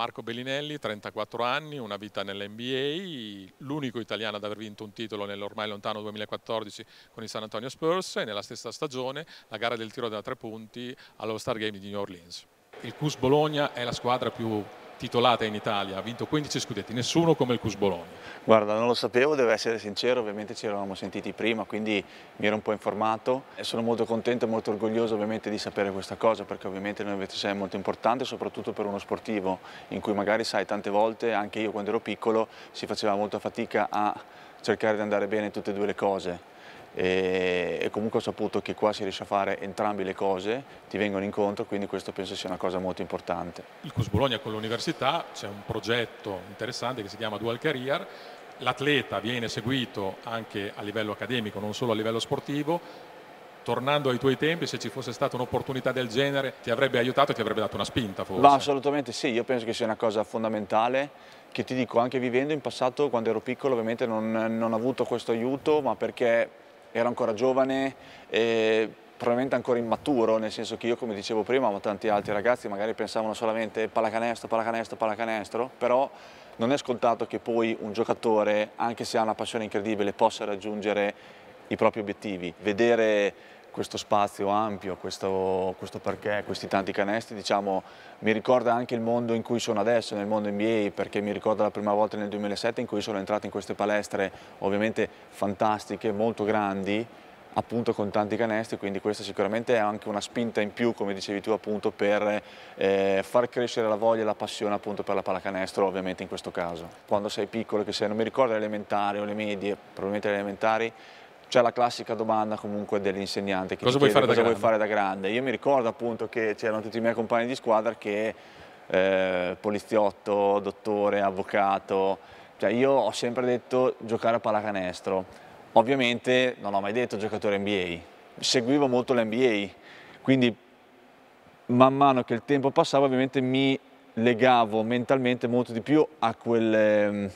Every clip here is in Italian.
Marco Bellinelli, 34 anni, una vita nell'NBA, l'unico italiano ad aver vinto un titolo nell'ormai lontano 2014 con i San Antonio Spurs e nella stessa stagione la gara del tiro da tre punti allo Star Game di New Orleans. Il CUS Bologna è la squadra più titolata in Italia, ha vinto 15 scudetti, nessuno come il Cus Bologna. Guarda, non lo sapevo, devo essere sincero, ovviamente ci eravamo sentiti prima, quindi mi ero un po' informato e sono molto contento e molto orgoglioso ovviamente di sapere questa cosa, perché ovviamente noi è molto importante, soprattutto per uno sportivo in cui magari sai tante volte, anche io quando ero piccolo, si faceva molta fatica a cercare di andare bene tutte e due le cose e, comunque ho saputo che qua si riesce a fare entrambe le cose, ti vengono incontro, quindi questo penso sia una cosa molto importante. Il CUS Bologna con l'università c'è un progetto interessante che si chiama Dual Career, l'atleta viene seguito anche a livello accademico, non solo a livello sportivo, tornando ai tuoi tempi, se ci fosse stata un'opportunità del genere, ti avrebbe aiutato e ti avrebbe dato una spinta forse? Ma assolutamente sì, io penso che sia una cosa fondamentale che ti dico anche vivendo in passato quando ero piccolo ovviamente non, non ho avuto questo aiuto ma perché ero ancora giovane e probabilmente ancora immaturo, nel senso che io come dicevo prima, ma tanti altri ragazzi magari pensavano solamente pallacanestro, pallacanestro, pallacanestro, però non è scontato che poi un giocatore, anche se ha una passione incredibile, possa raggiungere i propri obiettivi. Vedere questo spazio ampio, questo, questo, perché, questi tanti canestri, diciamo, mi ricorda anche il mondo in cui sono adesso, nel mondo NBA, perché mi ricorda la prima volta nel 2007 in cui sono entrato in queste palestre ovviamente fantastiche, molto grandi, appunto con tanti canestri, quindi questa sicuramente è anche una spinta in più, come dicevi tu appunto, per eh, far crescere la voglia e la passione appunto per la pallacanestro ovviamente in questo caso. Quando sei piccolo, che sei, non mi ricordo le elementari o le medie, probabilmente le elementari, c'è la classica domanda comunque dell'insegnante che cosa, vuoi, fare cosa vuoi fare da grande. Io mi ricordo appunto che c'erano tutti i miei compagni di squadra che eh, poliziotto, dottore, avvocato, cioè io ho sempre detto giocare a pallacanestro. Ovviamente non ho mai detto giocatore NBA, seguivo molto l'NBA, quindi man mano che il tempo passava ovviamente mi legavo mentalmente molto di più a quelle ehm,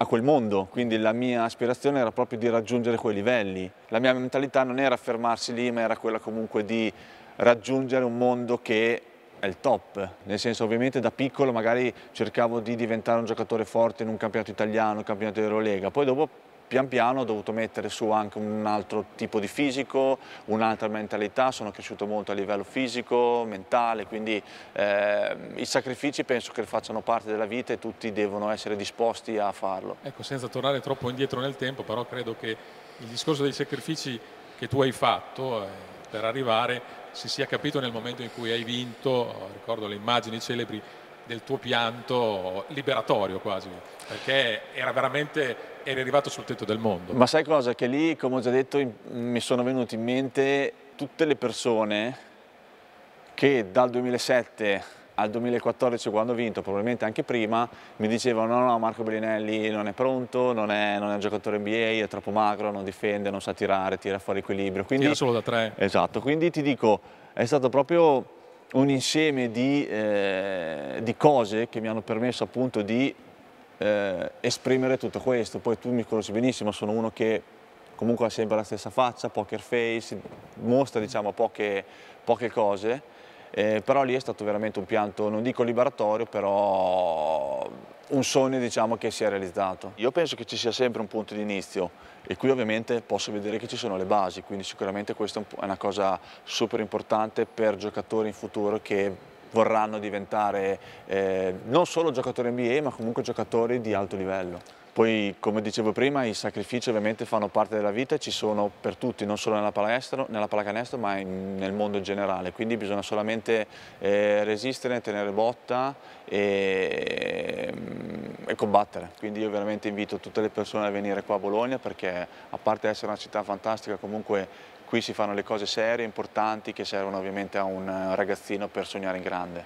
a quel mondo, quindi la mia aspirazione era proprio di raggiungere quei livelli. La mia mentalità non era fermarsi lì, ma era quella comunque di raggiungere un mondo che è il top, nel senso ovviamente da piccolo magari cercavo di diventare un giocatore forte in un campionato italiano, un campionato di Eurolega, poi dopo pian piano ho dovuto mettere su anche un altro tipo di fisico, un'altra mentalità, sono cresciuto molto a livello fisico, mentale, quindi eh, i sacrifici penso che facciano parte della vita e tutti devono essere disposti a farlo. Ecco, senza tornare troppo indietro nel tempo, però credo che il discorso dei sacrifici che tu hai fatto eh, per arrivare si sia capito nel momento in cui hai vinto, ricordo le immagini celebri del tuo pianto liberatorio quasi, perché era veramente eri arrivato sul tetto del mondo. Ma sai cosa? Che lì, come ho già detto, mi sono venute in mente tutte le persone che dal 2007 al 2014 quando ho vinto, probabilmente anche prima, mi dicevano no, no, Marco Bellinelli non è pronto, non è, non è un giocatore NBA, è troppo magro, non difende, non sa tirare, tira fuori equilibrio. Quindi, tira solo da tre. Esatto, quindi ti dico, è stato proprio un insieme di, eh, di, cose che mi hanno permesso appunto di eh, esprimere tutto questo. Poi tu mi conosci benissimo, sono uno che comunque ha sempre la stessa faccia, poker face, mostra diciamo poche, poche cose, eh, però lì è stato veramente un pianto, non dico liberatorio, però un sogno diciamo, che si è realizzato. Io penso che ci sia sempre un punto di inizio e qui ovviamente posso vedere che ci sono le basi, quindi sicuramente questa è una cosa super importante per giocatori in futuro che vorranno diventare eh, non solo giocatori NBA ma comunque giocatori di alto livello. Poi, come dicevo prima, i sacrifici ovviamente fanno parte della vita e ci sono per tutti, non solo nella palestra, nella pallacanestro, ma in, nel mondo in generale. Quindi bisogna solamente eh, resistere, tenere botta e, mm, e, combattere. Quindi io veramente invito tutte le persone a venire qua a Bologna perché, a parte essere una città fantastica, comunque qui si fanno le cose serie, importanti, che servono ovviamente a un ragazzino per sognare in grande.